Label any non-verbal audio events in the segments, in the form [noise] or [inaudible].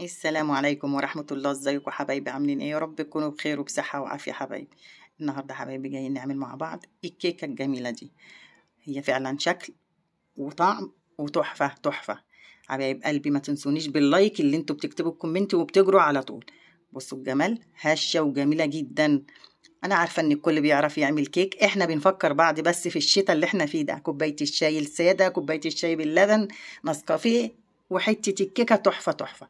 السلام عليكم ورحمة الله ازيكم حبايبي عاملين ايه يا رب تكونوا بخير وبصحة وعافية حبايبي النهاردة حبايبي جايين نعمل مع بعض الكيكة الجميلة دي هي فعلا شكل وطعم وتحفة تحفة حبايب قلبي ما تنسونيش باللايك اللي انتوا بتكتبوا الكومنت وبتجروا على طول بصوا الجمال هشة وجميلة جدا انا عارفه ان الكل بيعرف يعمل كيك احنا بنفكر بعض بس في الشتاء اللي احنا فيه ده كوبايه الشاي الساده كوبايه الشاي باللبن نسكافيه وحته الكيكه تحفه تحفه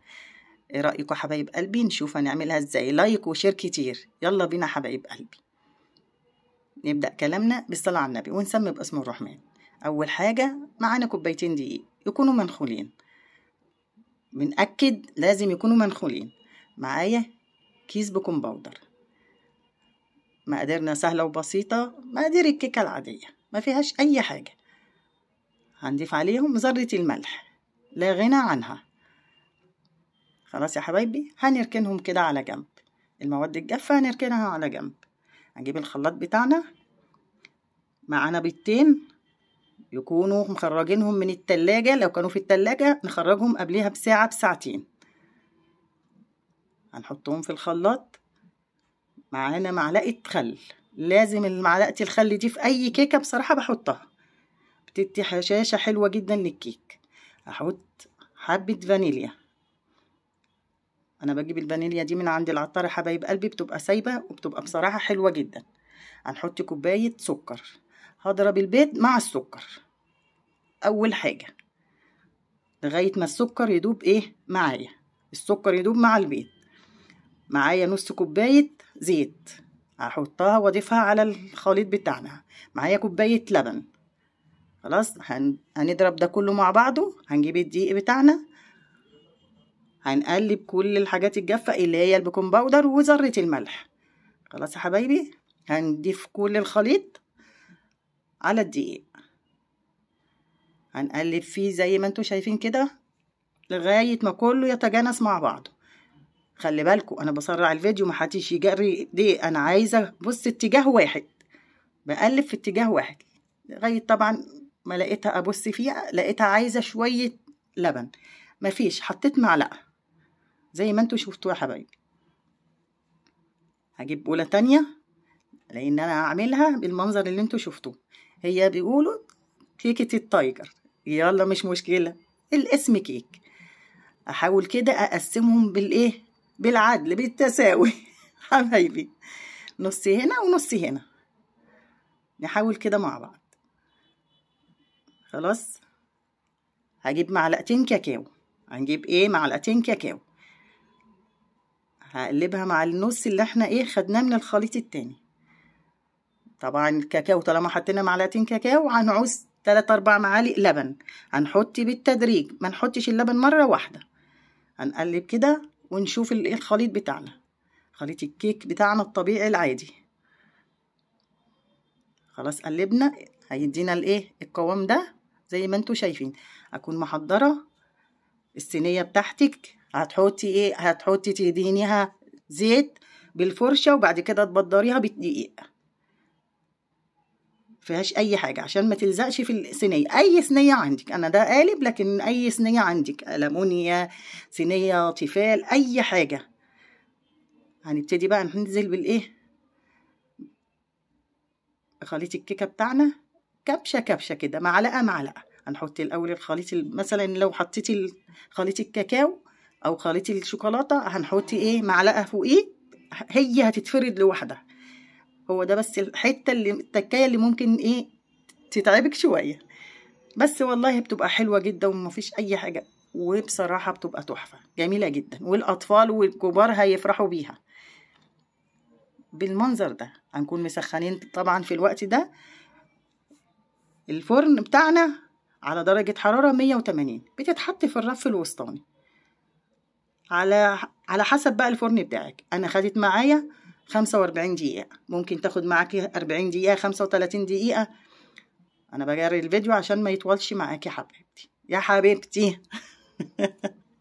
ايه رايكم حبايب قلبي نشوف هنعملها ازاي لايك وشير كتير يلا بينا حبايب قلبي نبدا كلامنا بالصلاه على النبي ونسمي باسم الرحمن اول حاجه معانا كوبايتين دقيق يكونوا منخولين بنأكد لازم يكونوا منخولين معايا كيس بيكنج باودر مقاديرنا سهلة وبسيطة مقادير الكيكة العادية ما فيهاش أي حاجة هنضيف عليهم ذرة الملح لا غنى عنها خلاص يا حبايبي هنركنهم كده على جنب المواد الجافة هنركنها على جنب هنجيب الخلاط بتاعنا معانا بيضتين يكونوا مخرجينهم من التلاجة لو كانوا في التلاجة نخرجهم قبلها بساعة بساعتين هنحطهم في الخلاط معانا معلقة خل لازم معلقة الخل دي في أي كيكة بصراحة بحطها بتدي حشاشة حلوة جدا للكيك هحط حبة فانيليا انا بجيب الفانيليا دي من عند العطار يا حبايب قلبي بتبقى سايبه وبتبقى بصراحه حلوه جدا هنحط كوبايه سكر هضرب البيض مع السكر اول حاجه لغايه ما السكر يدوب ايه معايا السكر يدوب مع البيض معايا نص كوبايه زيت هحطها واضيفها على الخليط بتاعنا معايا كوبايه لبن خلاص هن... هنضرب ده كله مع بعضه هنجيب الدقيق بتاعنا هنقلب كل الحاجات الجافة اللي هي البيكنج باودر وذرة الملح خلاص يا حبايبي هنضيف كل الخليط على الدقيق هنقلب فيه زي ما انتوا شايفين كده لغاية ما كله يتجانس مع بعضه خلي بالكوا انا بسرع الفيديو محدش يجري دي انا عايزة بص اتجاه واحد بقلب في اتجاه واحد لغاية طبعا ما لقيتها ابص فيها لقيتها عايزة شوية لبن مفيش حطيت معلقة زي ما انتوا شفتوا يا حبايبي هجيب أولى تانية لأن أنا هعملها بالمنظر اللي انتوا شفتوه هي بيقولوا كيكة التايجر يلا مش مشكلة الاسم كيك أحاول كده أقسمهم بالإيه بالعدل بالتساوي [laughs] حبايبي نص هنا ونص هنا نحاول كده مع بعض خلاص هجيب معلقتين كاكاو هنجيب ايه معلقتين كاكاو هقلبها مع النص اللي احنا ايه خدناه من الخليط التاني طبعا الكاكاو طالما حطينا معلقتين كاكاو هنعوز تلات اربع معالق لبن هنحط بالتدريج ما نحطش اللبن مرة واحدة هنقلب كده ونشوف إيه الخليط بتاعنا خليط الكيك بتاعنا الطبيعي العادي خلاص قلبنا هيدينا الايه القوام ده زي ما انتوا شايفين اكون محضره الصينيه بتاعتك هتحطي ايه هتحطي تدهنيها زيت بالفرشه وبعد كده تبدريها بالدقيق فيهاش اي حاجه عشان ما تلزقش في الصينيه اي صينيه عندك انا ده قالب لكن اي صينيه عندك المونيا صينيه تيفال اي حاجه هنبتدي بقى ننزل بالايه خليط الكيكه بتاعنا كبشه كبشه كده معلقه معلقه هنحط الاول الخليط مثلا لو حطيتي خليط الكاكاو او خليطي الشوكولاته هنحطي ايه معلقه فوقيه هي هتتفرد لوحدها هو ده بس الحته اللي التكايه اللي ممكن ايه تتعبك شويه بس والله بتبقى حلوه جدا ومفيش اي حاجه وبصراحه بتبقى تحفه جميله جدا والاطفال والكبار هيفرحوا بيها بالمنظر ده هنكون مسخنين طبعا في الوقت ده الفرن بتاعنا على درجة حرارة 180 بتتحط في الرف الوسطاني على على حسب بقى الفرن بتاعك انا خدت معايا 45 دقيقة ممكن تاخد معاكي 40 دقيقة 35 دقيقة انا بجري الفيديو عشان ما يطولش معاكي حبيبتي يا حبيبتي [laughs]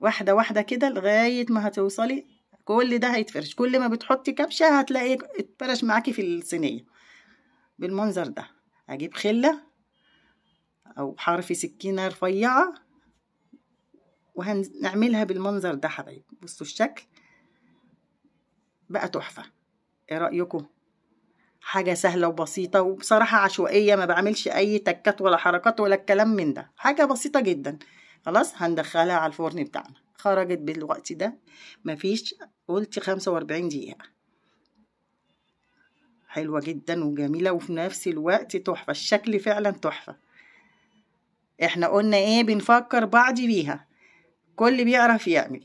واحدة واحدة كده لغاية ما هتوصلي كل ده هيتفرش كل ما بتحطي كبشة هتلاقي اتفرش معاكي في الصينية بالمنظر ده اجيب خلة او حرف سكينة رفيعة وهنعملها بالمنظر ده حبايب بصوا الشكل بقى تحفة ايه رأيكم حاجة سهلة وبسيطة وبصراحة عشوائية ما بعملش أي تكات ولا حركات ولا الكلام من ده حاجة بسيطة جدا خلاص هندخلها على الفرن بتاعنا خرجت بالوقت ده مفيش قلت 45 دقيقة حلوة جدا وجميلة وفي نفس الوقت تحفة الشكل فعلا تحفة احنا قلنا ايه بنفكر بعض بيها كل بيعرف يعمل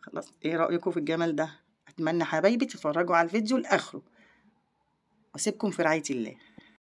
خلاص ايه رأيكم في الجمل ده اتمنى حبايبي تتفرجوا على الفيديو لاخره واسيبكم في رعاية الله